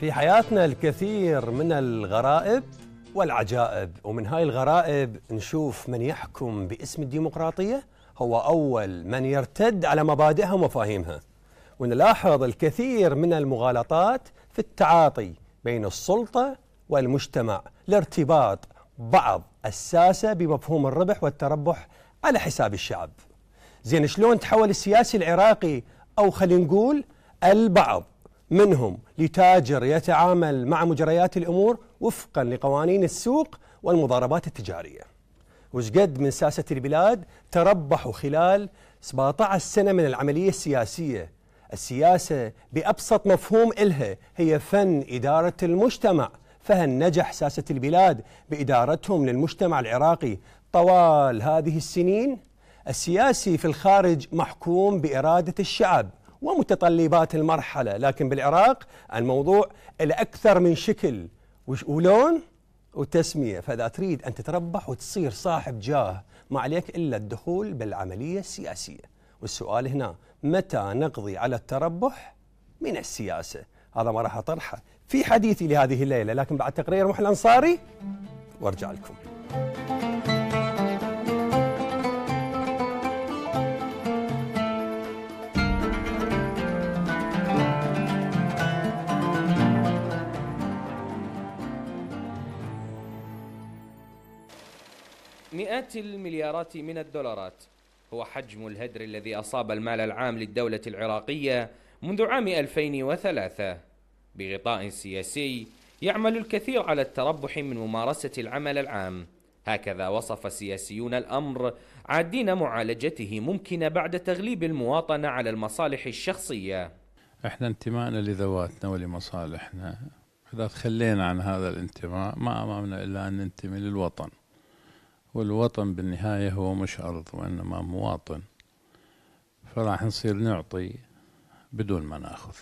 في حياتنا الكثير من الغرائب والعجائب ومن هاي الغرائب نشوف من يحكم باسم الديمقراطية هو أول من يرتد على مبادئها ومفاهيمها ونلاحظ الكثير من المغالطات في التعاطي بين السلطة والمجتمع لارتباط بعض الساسة بمفهوم الربح والتربح على حساب الشعب زين شلون تحول السياسي العراقي أو خلينا نقول البعض منهم لتاجر يتعامل مع مجريات الأمور وفقا لقوانين السوق والمضاربات التجارية وشقد من ساسة البلاد تربحوا خلال 17 سنة من العملية السياسية السياسة بأبسط مفهوم إلها هي فن إدارة المجتمع فهل نجح ساسة البلاد بإدارتهم للمجتمع العراقي طوال هذه السنين؟ السياسي في الخارج محكوم بإرادة الشعب ومتطلبات المرحلة لكن بالعراق الموضوع الأكثر من شكل ولون وتسمية فإذا تريد أن تتربح وتصير صاحب جاه ما عليك إلا الدخول بالعملية السياسية والسؤال هنا متى نقضي على التربح من السياسة هذا ما راح أطرحه في حديثي لهذه الليلة لكن بعد تقرير محل أنصاري وارجع لكم مئات المليارات من الدولارات هو حجم الهدر الذي أصاب المال العام للدولة العراقية منذ عام 2003 بغطاء سياسي يعمل الكثير على التربح من ممارسة العمل العام هكذا وصف السياسيون الأمر عادين معالجته ممكن بعد تغليب المواطنة على المصالح الشخصية احنا انتمائنا لذواتنا ولمصالحنا إذا تخلينا عن هذا الانتماء ما أمامنا إلا أن ننتمي للوطن والوطن بالنهاية هو مش أرض وإنما مواطن فراح نصير نعطي بدون ما ناخذ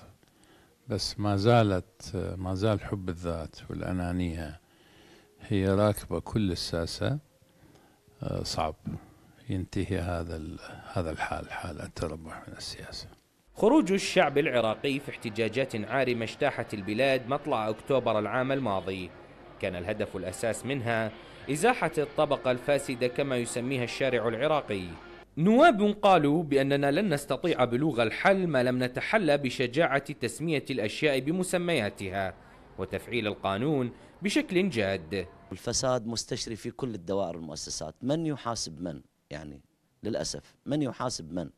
بس ما زالت ما زال حب الذات والأنانية هي راكبة كل الساسة صعب ينتهي هذا هذا الحال حال التربح من السياسه. خروج الشعب العراقي في احتجاجات عارمه اجتاحت البلاد مطلع اكتوبر العام الماضي كان الهدف الأساس منها إزاحة الطبقة الفاسدة كما يسميها الشارع العراقي نواب قالوا بأننا لن نستطيع بلوغ الحل ما لم نتحلى بشجاعة تسمية الأشياء بمسمياتها وتفعيل القانون بشكل جاد الفساد مستشري في كل الدوائر المؤسسات من يحاسب من يعني للأسف من يحاسب من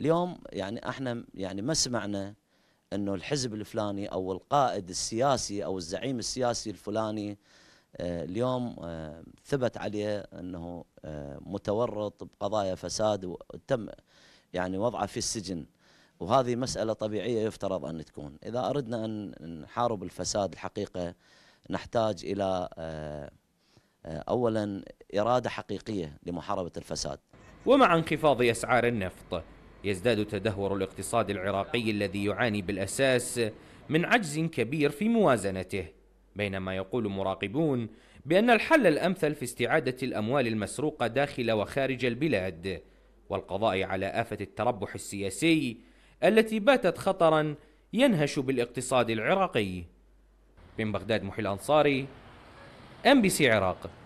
اليوم يعني احنا يعني ما سمعنا انه الحزب الفلاني او القائد السياسي او الزعيم السياسي الفلاني آه، اليوم آه، ثبت عليه انه آه، متورط بقضايا فساد وتم يعني وضعه في السجن وهذه مساله طبيعيه يفترض ان تكون، اذا اردنا ان نحارب الفساد الحقيقه نحتاج الى اولا اراده حقيقيه لمحاربه الفساد. ومع انخفاض اسعار النفط يزداد تدهور الاقتصاد العراقي الذي يعاني بالأساس من عجز كبير في موازنته بينما يقول مراقبون بأن الحل الأمثل في استعادة الأموال المسروقة داخل وخارج البلاد والقضاء على آفة التربح السياسي التي باتت خطرا ينهش بالاقتصاد العراقي من بغداد محي الأنصاري ام بي سي عراق